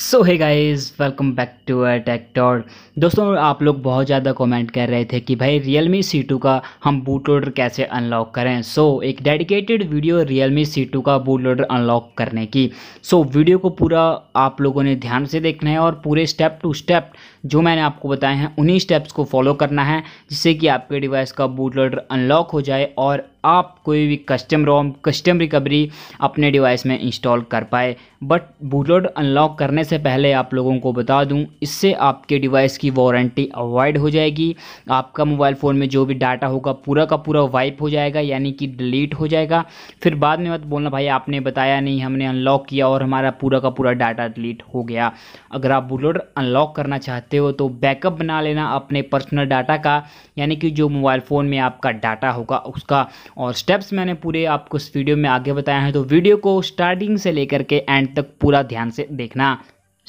सो है guys welcome back to our tech tor दोस्तों आप लोग बहुत ज़्यादा कमेंट कर रहे थे कि भाई रियल मी सी टू का हम बूट लोडर कैसे अनलॉक करें सो so, एक dedicated video Realme C two का बूट लोडर अनलॉक करने की सो so, वीडियो को पूरा आप लोगों ने ध्यान से देखना है और पूरे स्टेप टू स्टेप जो मैंने आपको बताए हैं उन्हीं स्टेप्स को फॉलो करना है जिससे कि आपके डिवाइस का बूट लोडर अनलॉक हो जाए और आप कोई भी कस्टम रोम कस्टम रिकवरी अपने डिवाइस में इंस्टॉल कर पाए बट बूटलोड अनलॉक करने से पहले आप लोगों को बता दूं इससे आपके डिवाइस की वारंटी अवॉइड हो जाएगी आपका मोबाइल फ़ोन में जो भी डाटा होगा पूरा का पूरा वाइप हो जाएगा यानी कि डिलीट हो जाएगा फिर बाद में मत बोलना भाई आपने बताया नहीं हमने अनलॉक किया और हमारा पूरा का पूरा डाटा डिलीट हो गया अगर आप बूटलोड अनलॉक करना चाहते हो तो बैकअप बना लेना अपने पर्सनल डाटा का यानी कि जो मोबाइल फ़ोन में आपका डाटा होगा उसका और स्टेप्स मैंने पूरे आपको इस वीडियो में आगे बताया है तो वीडियो को स्टार्टिंग से लेकर के एंड तक पूरा ध्यान से देखना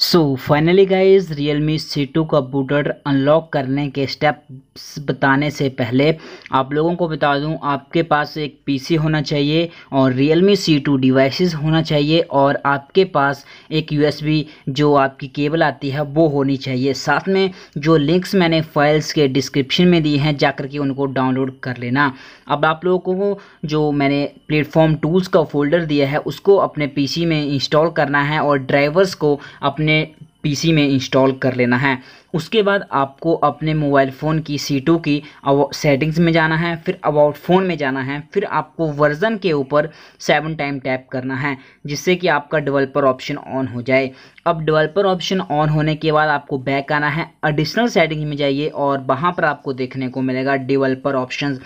so finally guys Realme C two का बूटर अनलॉक करने के स्टेप्स बताने से पहले आप लोगों को बता दूं आपके पास एक पीसी होना चाहिए और Realme C two devices होना चाहिए और आपके पास एक यूएसबी जो आपकी केबल आती है वो होनी चाहिए साथ में जो लिंक्स मैंने फाइल्स के डिस्क्रिप्शन में दिए हैं जा कर के उनको डाउनलोड कर लेना अब आप लोगों को जो मैंने प्लेटफॉर्म टूल्स का फोल्डर दिया है उसको अपने पी में इंस्टॉल करना है और ड्राइवर्स को अपने अपने पीसी में इंस्टॉल कर लेना है उसके बाद आपको अपने मोबाइल फ़ोन की सीटों की सेटिंग्स में जाना है फिर अबाउट फ़ोन में जाना है फिर आपको वर्ज़न के ऊपर सेवन टाइम टैप करना है जिससे कि आपका डेवलपर ऑप्शन ऑन हो जाए अब डेवलपर ऑप्शन ऑन होने के बाद आपको बैक आना है एडिशनल सेटिंग्स में जाइए और वहाँ पर आपको देखने को मिलेगा डिवेल्पर ऑप्शन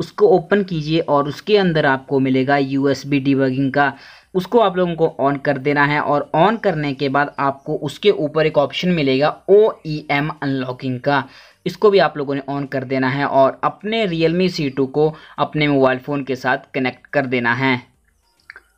उसको ओपन कीजिए और उसके अंदर आपको मिलेगा यू एस का उसको आप लोगों को ऑन कर देना है और ऑन करने के बाद आपको उसके ऊपर एक ऑप्शन मिलेगा ओ ई एम अनलॉकिंग का इसको भी आप लोगों ने ऑन कर देना है और अपने रियल मी सी टू को अपने मोबाइल फ़ोन के साथ कनेक्ट कर देना है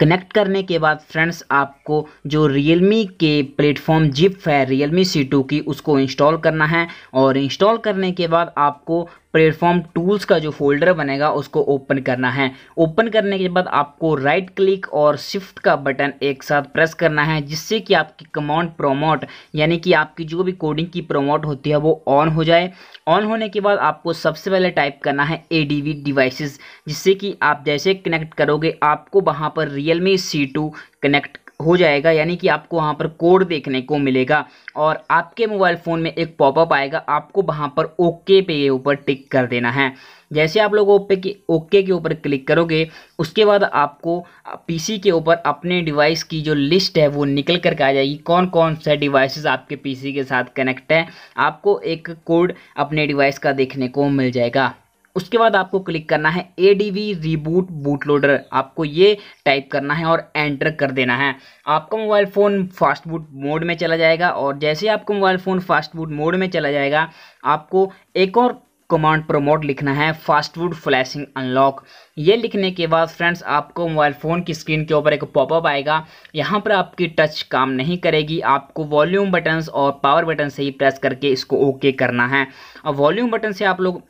कनेक्ट करने के बाद फ्रेंड्स आपको जो रियलमी के प्लेटफॉर्म जिप है रियलमी सी टू की उसको इंस्टॉल करना है और इंस्टॉल करने के बाद आपको प्लेटफॉर्म टूल्स का जो फोल्डर बनेगा उसको ओपन करना है ओपन करने के बाद आपको राइट क्लिक और शिफ्ट का बटन एक साथ प्रेस करना है जिससे कि आपकी कमांड प्रोमोट यानी कि आपकी जो भी कोडिंग की प्रोमोट होती है वो ऑन हो जाए ऑन होने के बाद आपको सबसे पहले टाइप करना है ए डी वी डिवाइसेस जिससे कि आप जैसे कनेक्ट करोगे आपको वहाँ पर real Realme C two connect हो जाएगा यानी कि आपको वहाँ पर कोड देखने को मिलेगा और आपके मोबाइल फ़ोन में एक पॉपअप आएगा आपको वहाँ पर ओके पे के ऊपर टिक कर देना है जैसे आप लोग ओपे के ओके के ऊपर क्लिक करोगे उसके बाद आपको पीसी के ऊपर अपने डिवाइस की जो लिस्ट है वो निकल कर के आ जाएगी कौन कौन सा डिवाइसेस आपके पीसी के साथ कनेक्ट हैं आपको एक कोड अपने डिवाइस का देखने को मिल जाएगा उसके बाद आपको क्लिक करना है A D B reboot boot loader आपको ये टाइप करना है और एंटर कर देना है आपका mobile phone fast boot mode में चला जाएगा और जैसे ही आपका mobile phone fast boot mode में चला जाएगा आपको एक और कमांड प्रमोट लिखना है फास्ट बूट फ्लैशिंग अनलॉक ये लिखने के बाद फ्रेंड्स आपको मोबाइल फ़ोन की स्क्रीन के ऊपर एक पॉपअप आएगा यहाँ पर आपकी टच काम नहीं करेगी आपको वॉल्यूम बटन्स और पावर बटन से ही प्रेस करके इसको ओके करना है और वॉल्यूम बटन से आप लोग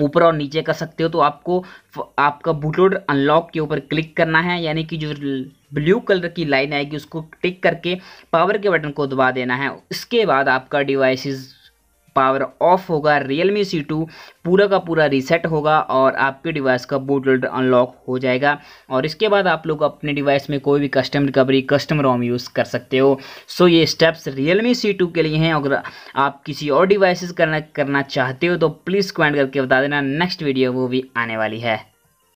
ऊपर और नीचे कर सकते हो तो आपको आपका बूटलोड अनलॉक के ऊपर क्लिक करना है यानी कि जो ब्लू कलर की लाइन आएगी उसको टिक करके पावर के बटन को दबा देना है इसके बाद आपका डिवाइसेस पावर ऑफ होगा रियल मी सी टू पूरा का पूरा रीसेट होगा और आपके डिवाइस का बूट लोडर अनलॉक हो जाएगा और इसके बाद आप लोग अपने डिवाइस में कोई भी custom recovery custom ROM use कर सकते हो सो ये steps Realme C two के लिए हैं अगर आप किसी और डिवाइसेस करना करना चाहते हो तो प्लीज़ कमेंट करके बता देना नेक्स्ट वीडियो वो भी आने वाली है